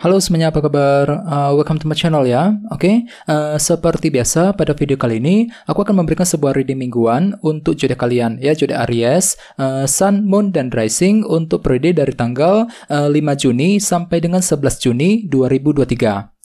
Halo semuanya, apa kabar? Uh, welcome to my channel ya. Oke, okay? uh, seperti biasa pada video kali ini aku akan memberikan sebuah reading mingguan untuk jodoh kalian ya, jodoh Aries, uh, Sun, Moon dan Rising untuk periode dari tanggal uh, 5 Juni sampai dengan 11 Juni 2023.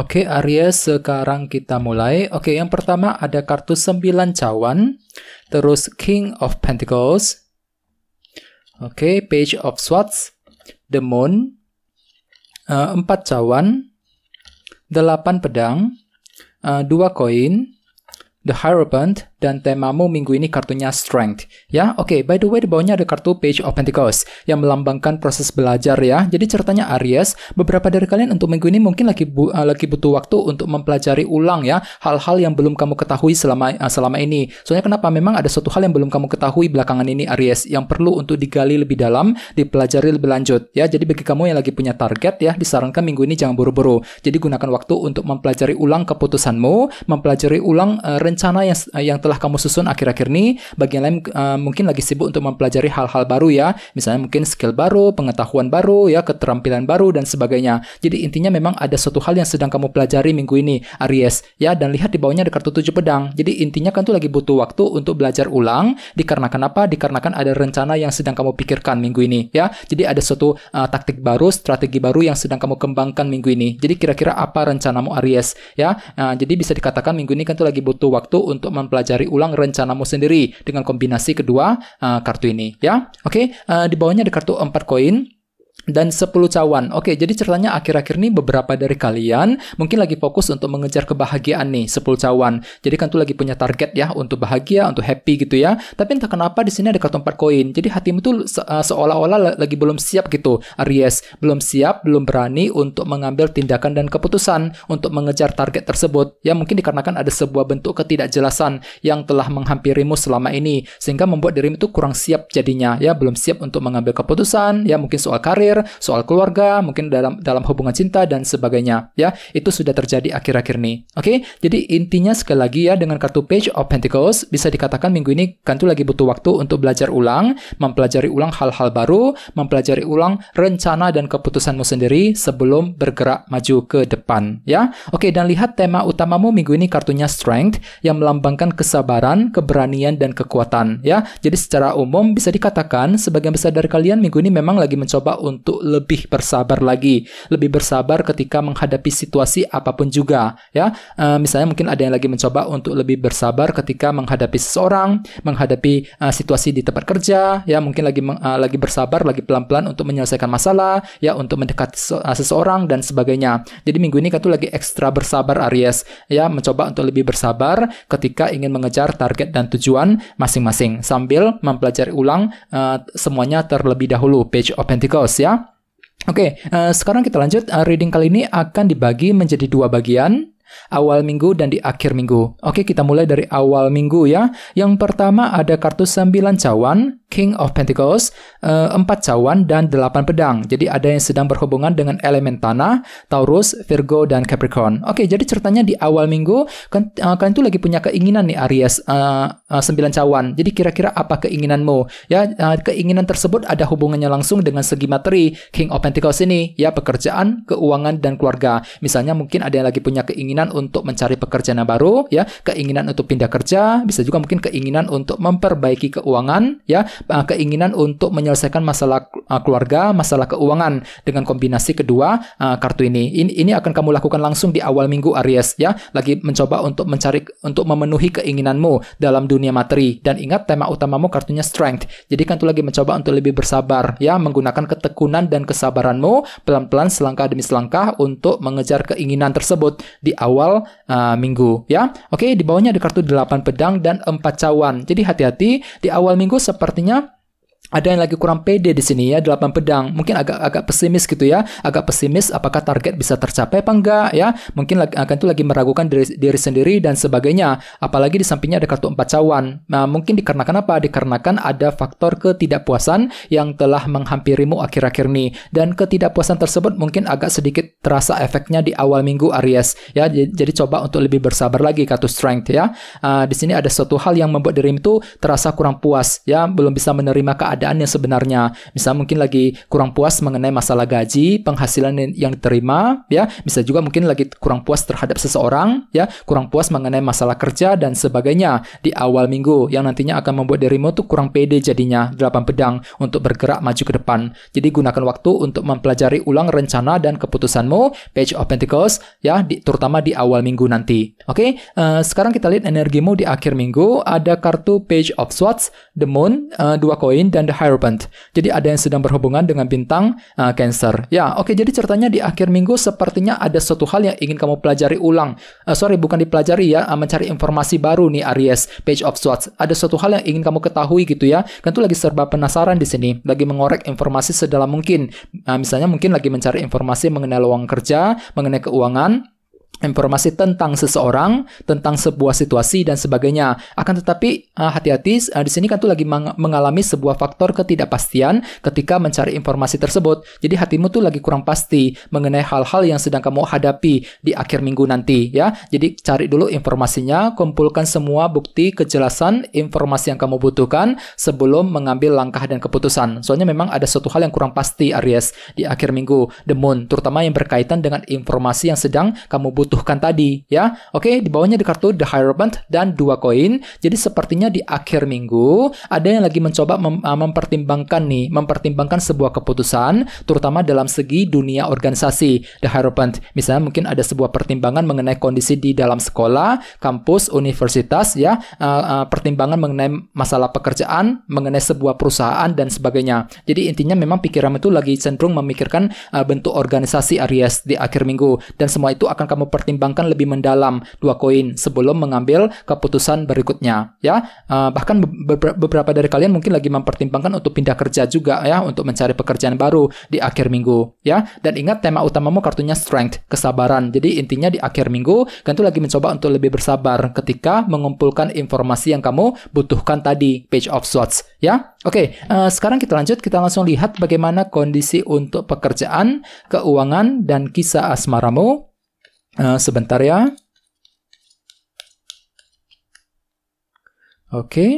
Oke, Aries, sekarang kita mulai. Oke, yang pertama ada kartu 9 cawan, terus King of Pentacles. Oke, Page of Swords, The Moon, uh, cawan, delapan pedang, uh, koin, The Hierophant, dan temamu minggu ini kartunya Strength. Ya, oke. Okay. By the way, di bawahnya ada kartu Page of Pentacles yang melambangkan proses belajar ya. Jadi ceritanya Aries, beberapa dari kalian untuk minggu ini mungkin lagi bu uh, lagi butuh waktu untuk mempelajari ulang ya hal-hal yang belum kamu ketahui selama uh, selama ini. Soalnya kenapa? Memang ada suatu hal yang belum kamu ketahui belakangan ini Aries yang perlu untuk digali lebih dalam, dipelajari lebih lanjut ya. Jadi bagi kamu yang lagi punya target ya, disarankan minggu ini jangan buru-buru. Jadi gunakan waktu untuk mempelajari ulang keputusanmu, mempelajari ulang uh, rencana yang uh, yang setelah kamu susun akhir-akhir ini. Bagian lain uh, mungkin lagi sibuk untuk mempelajari hal-hal baru ya. Misalnya mungkin skill baru, pengetahuan baru ya, keterampilan baru dan sebagainya. Jadi intinya memang ada suatu hal yang sedang kamu pelajari minggu ini, Aries ya dan lihat di bawahnya ada kartu tujuh pedang. Jadi intinya kan tuh lagi butuh waktu untuk belajar ulang dikarenakan apa? Dikarenakan ada rencana yang sedang kamu pikirkan minggu ini ya. Jadi ada suatu uh, taktik baru, strategi baru yang sedang kamu kembangkan minggu ini. Jadi kira-kira apa rencanamu Aries ya? Uh, jadi bisa dikatakan minggu ini kan tuh lagi butuh waktu untuk mempelajari dari ulang rencanamu sendiri dengan kombinasi kedua uh, kartu ini ya. Oke, okay? uh, eh, di bawahnya ada kartu 4 koin dan 10 cawan. Oke, jadi ceritanya akhir-akhir ini beberapa dari kalian mungkin lagi fokus untuk mengejar kebahagiaan nih, 10 cawan. Jadi kan tuh lagi punya target ya untuk bahagia, untuk happy gitu ya. Tapi entah kenapa di sini ada kartu 4 koin. Jadi hatimu tuh se eh, seolah-olah lagi belum siap gitu. Aries, belum siap, belum berani untuk mengambil tindakan dan keputusan untuk mengejar target tersebut. Ya mungkin dikarenakan ada sebuah bentuk ketidakjelasan yang telah menghampirimu selama ini sehingga membuat dirimu tuh kurang siap jadinya ya, belum siap untuk mengambil keputusan, ya mungkin soal karir karir, soal keluarga, mungkin dalam dalam hubungan cinta dan sebagainya ya. Itu sudah terjadi akhir-akhir ini. Oke? Okay? Jadi intinya sekali lagi ya dengan kartu Page of Pentacles bisa dikatakan minggu ini kartu lagi butuh waktu untuk belajar ulang, mempelajari ulang hal-hal baru, mempelajari ulang rencana dan keputusanmu sendiri sebelum bergerak maju ke depan ya. Oke, okay, dan lihat tema utamamu minggu ini kartunya Strength yang melambangkan kesabaran, keberanian dan kekuatan ya. Jadi secara umum bisa dikatakan sebagian besar dari kalian minggu ini memang lagi mencoba untuk lebih bersabar lagi, lebih bersabar ketika menghadapi situasi apapun juga, ya. E, misalnya mungkin ada yang lagi mencoba untuk lebih bersabar ketika menghadapi seseorang, menghadapi e, situasi di tempat kerja, ya mungkin lagi e, lagi bersabar, lagi pelan-pelan untuk menyelesaikan masalah, ya untuk mendekati seseorang dan sebagainya. Jadi minggu ini kan tuh lagi ekstra bersabar Aries, ya mencoba untuk lebih bersabar ketika ingin mengejar target dan tujuan masing-masing sambil mempelajari ulang e, semuanya terlebih dahulu Page of Pentacles ya. Oke, okay, uh, eh, sekarang kita lanjut. Uh, reading kali ini akan dibagi menjadi dua bagian awal minggu dan di akhir minggu. Oke, kita mulai dari awal minggu ya. Yang pertama ada kartu sembilan cawan, King of Pentacles, eh, empat cawan dan delapan pedang. Jadi ada yang sedang berhubungan dengan elemen tanah, Taurus, Virgo dan Capricorn. Oke, jadi ceritanya di awal minggu kan uh, kalian tuh lagi punya keinginan nih Aries eh, sembilan cawan. Jadi kira-kira apa keinginanmu? Ya, keinginan tersebut ada hubungannya langsung dengan segi materi King of Pentacles ini, ya pekerjaan, keuangan dan keluarga. Misalnya mungkin ada yang lagi punya keinginan keinginan untuk mencari pekerjaan baru, ya, keinginan untuk pindah kerja, bisa juga mungkin keinginan untuk memperbaiki keuangan, ya, keinginan untuk menyelesaikan masalah ah, keluarga, masalah keuangan dengan kombinasi kedua ah, kartu ini. Ini ini akan kamu lakukan langsung di awal minggu Aries, ya, lagi mencoba untuk mencari untuk memenuhi keinginanmu dalam dunia materi dan ingat tema utamamu kartunya strength. Jadi kan tuh lagi mencoba untuk lebih bersabar, ya, menggunakan ketekunan dan kesabaranmu pelan-pelan selangkah demi selangkah untuk mengejar keinginan tersebut di awal awal uh, minggu ya. Oke, di bawahnya ada kartu 8 pedang dan 4 cawan. Jadi hati-hati di awal minggu sepertinya ada yang lagi kurang pede di sini ya 8 pedang mungkin agak agak pesimis gitu ya agak pesimis apakah target bisa tercapai apa enggak ya mungkin lagi, akan itu lagi meragukan diri, diri sendiri dan sebagainya apalagi di sampingnya ada kartu empat cawan nah mungkin dikarenakan apa dikarenakan ada faktor ketidakpuasan yang telah menghampirimu akhir-akhir ini dan ketidakpuasan tersebut mungkin agak sedikit terasa efeknya di awal minggu Aries ya jadi coba untuk lebih bersabar lagi kartu strength ya uh, di sini ada suatu hal yang membuat dirimu itu terasa kurang puas ya belum bisa menerima keadaan keadaan yang sebenarnya. Misalnya mungkin lagi kurang puas mengenai masalah gaji, penghasilan yang diterima, ya. Bisa juga mungkin lagi kurang puas terhadap seseorang, ya. Kurang puas mengenai masalah kerja dan sebagainya di awal minggu yang nantinya akan membuat dirimu tuh kurang pede jadinya delapan pedang untuk bergerak maju ke depan. Jadi gunakan waktu untuk mempelajari ulang rencana dan keputusanmu, Page of Pentacles, ya, di, terutama di awal minggu nanti. Oke, okay? uh, eh, sekarang kita lihat energimu di akhir minggu. Ada kartu Page of Swords, The Moon, uh, dua koin dan the hierophant. Jadi ada yang sedang berhubungan dengan bintang uh, Cancer. Ya, oke. Okay, jadi ceritanya di akhir minggu sepertinya ada suatu hal yang ingin kamu pelajari ulang. Uh, sorry, bukan dipelajari ya, uh, mencari informasi baru nih Aries, Page of Swords. Ada suatu hal yang ingin kamu ketahui gitu ya. Tentu kan lagi serba penasaran di sini, lagi mengorek informasi sedalam mungkin. Uh, misalnya mungkin lagi mencari informasi mengenai lowongan kerja, mengenai keuangan, informasi tentang seseorang, tentang sebuah situasi dan sebagainya. Akan tetapi eh, hati-hati eh, di sini kan tuh lagi mengalami sebuah faktor ketidakpastian ketika mencari informasi tersebut. Jadi hatimu tuh lagi kurang pasti mengenai hal-hal yang sedang kamu hadapi di akhir minggu nanti ya. Jadi cari dulu informasinya, kumpulkan semua bukti, kejelasan, informasi yang kamu butuhkan sebelum mengambil langkah dan keputusan. Soalnya memang ada satu hal yang kurang pasti Aries di akhir minggu, the moon terutama yang berkaitan dengan informasi yang sedang kamu butuhkan tadi ya. Oke, di bawahnya di kartu The Hierophant dan dua koin. Jadi sepertinya di akhir minggu ada yang lagi mencoba mem ah, mempertimbangkan nih, mempertimbangkan sebuah keputusan terutama dalam segi dunia organisasi. The Hierophant misalnya mungkin ada sebuah pertimbangan mengenai kondisi di dalam sekolah, kampus, universitas ya, uh, uh, pertimbangan mengenai masalah pekerjaan, mengenai sebuah perusahaan dan sebagainya. Jadi intinya memang pikiran itu lagi cenderung memikirkan uh, bentuk organisasi Aries di akhir minggu dan semua itu akan kamu mempertimbangkan lebih mendalam dua koin sebelum mengambil keputusan berikutnya ya uh, bahkan beberapa dari kalian mungkin lagi mempertimbangkan untuk pindah kerja juga ya untuk mencari pekerjaan baru di akhir minggu ya dan ingat tema utamamu kartunya strength kesabaran jadi intinya di akhir minggu tentu lagi mencoba untuk lebih bersabar ketika mengumpulkan informasi yang kamu butuhkan tadi page of swords ya Oke, okay, uh, eh, sekarang kita lanjut. Kita langsung lihat bagaimana kondisi untuk pekerjaan, keuangan, dan kisah asmaramu Eh, sebentar ya. Oke. Okay.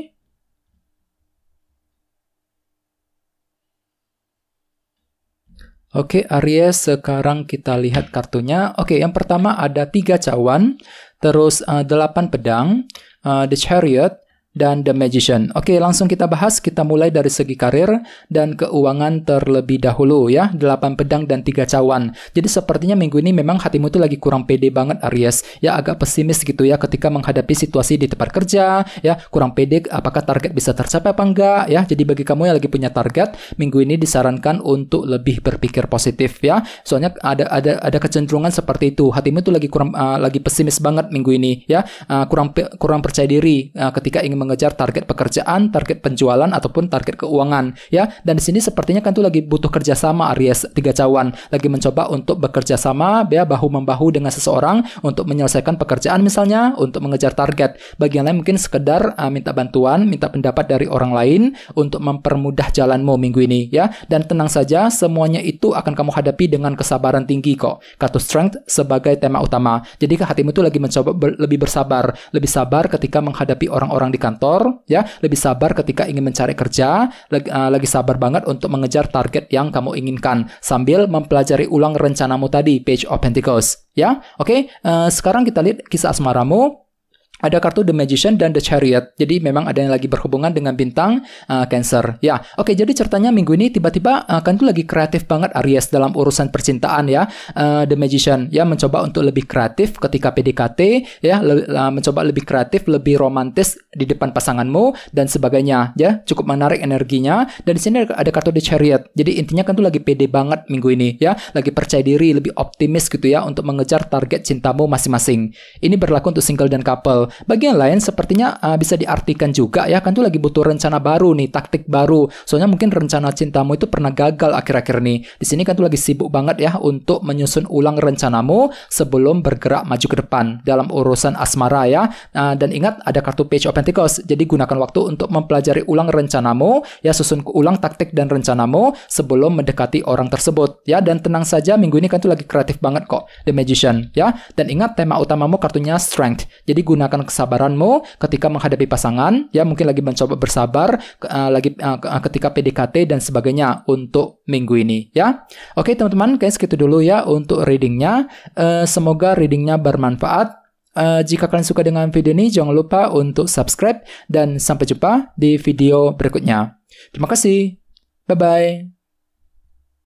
Oke, okay, Aries, sekarang kita lihat kartunya. Oke, okay, yang pertama ada tiga cawan, terus uh, delapan pedang, uh, The Chariot, dan The Magician. Oke, langsung kita bahas. Kita mulai dari segi karir dan keuangan terlebih dahulu ya. Delapan pedang dan tiga cawan. Jadi sepertinya minggu ini memang hatimu tuh lagi kurang pede banget Aries. Ya agak pesimis gitu ya ketika menghadapi situasi di tempat kerja ya. Kurang pede apakah target bisa tercapai apa enggak ya. Jadi bagi kamu yang lagi punya target, minggu ini disarankan untuk lebih berpikir positif ya. Soalnya ada ada ada kecenderungan seperti itu. Hatimu tuh lagi kurang uh, lagi pesimis banget minggu ini ya. Uh, kurang kurang percaya diri uh, ketika ingin mengejar target pekerjaan, target penjualan ataupun target keuangan ya. Dan di sini sepertinya kan tuh lagi butuh kerjasama Aries tiga cawan, lagi mencoba untuk bekerja sama ya bahu membahu dengan seseorang untuk menyelesaikan pekerjaan misalnya, untuk mengejar target. Bagi yang lain mungkin sekedar uh, minta bantuan, minta pendapat dari orang lain untuk mempermudah jalanmu minggu ini ya. Dan tenang saja, semuanya itu akan kamu hadapi dengan kesabaran tinggi kok. Kartu strength sebagai tema utama. Jadi hatimu tuh lagi mencoba ber, lebih bersabar, lebih sabar ketika menghadapi orang-orang di kantor kantor, ya, lebih sabar ketika ingin mencari kerja, lagi, uh, eh, lagi sabar banget untuk mengejar target yang kamu inginkan sambil mempelajari ulang rencanamu tadi, Page of Pentacles, ya. Oke, okay? uh, eh, sekarang kita lihat kisah asmaramu ada kartu The Magician dan The Chariot. Jadi memang ada yang lagi berhubungan dengan bintang uh, Cancer. Ya, oke. Jadi ceritanya minggu ini tiba-tiba uh, kan tuh lagi kreatif banget Aries dalam urusan percintaan ya. Uh, The Magician ya mencoba untuk lebih kreatif ketika PDKT ya, le uh, mencoba lebih kreatif, lebih romantis di depan pasanganmu dan sebagainya. Ya, cukup menarik energinya. Dan di sini ada kartu The Chariot. Jadi intinya kan tuh lagi pede banget minggu ini ya, lagi percaya diri, lebih optimis gitu ya untuk mengejar target cintamu masing-masing. Ini berlaku untuk single dan couple. Bagian lain sepertinya uh, bisa diartikan juga ya kan tuh lagi butuh rencana baru nih, taktik baru. Soalnya mungkin rencana cintamu itu pernah gagal akhir-akhir nih. Di sini kan tuh lagi sibuk banget ya untuk menyusun ulang rencanamu sebelum bergerak maju ke depan dalam urusan asmara ya. Uh, dan ingat ada kartu Page of Pentacles. Jadi gunakan waktu untuk mempelajari ulang rencanamu ya susun ulang taktik dan rencanamu sebelum mendekati orang tersebut ya dan tenang saja minggu ini kan tuh lagi kreatif banget kok The Magician ya. Dan ingat tema utamamu kartunya Strength. Jadi gunakan menunjukkan kesabaranmu ketika menghadapi pasangan, ya mungkin lagi mencoba bersabar uh, lagi uh, ketika PDKT dan sebagainya untuk minggu ini, ya. Oke, teman-teman, kayak segitu dulu ya untuk readingnya. Uh, semoga readingnya bermanfaat. Uh, jika kalian suka dengan video ini, jangan lupa untuk subscribe dan sampai jumpa di video berikutnya. Terima kasih. Bye-bye.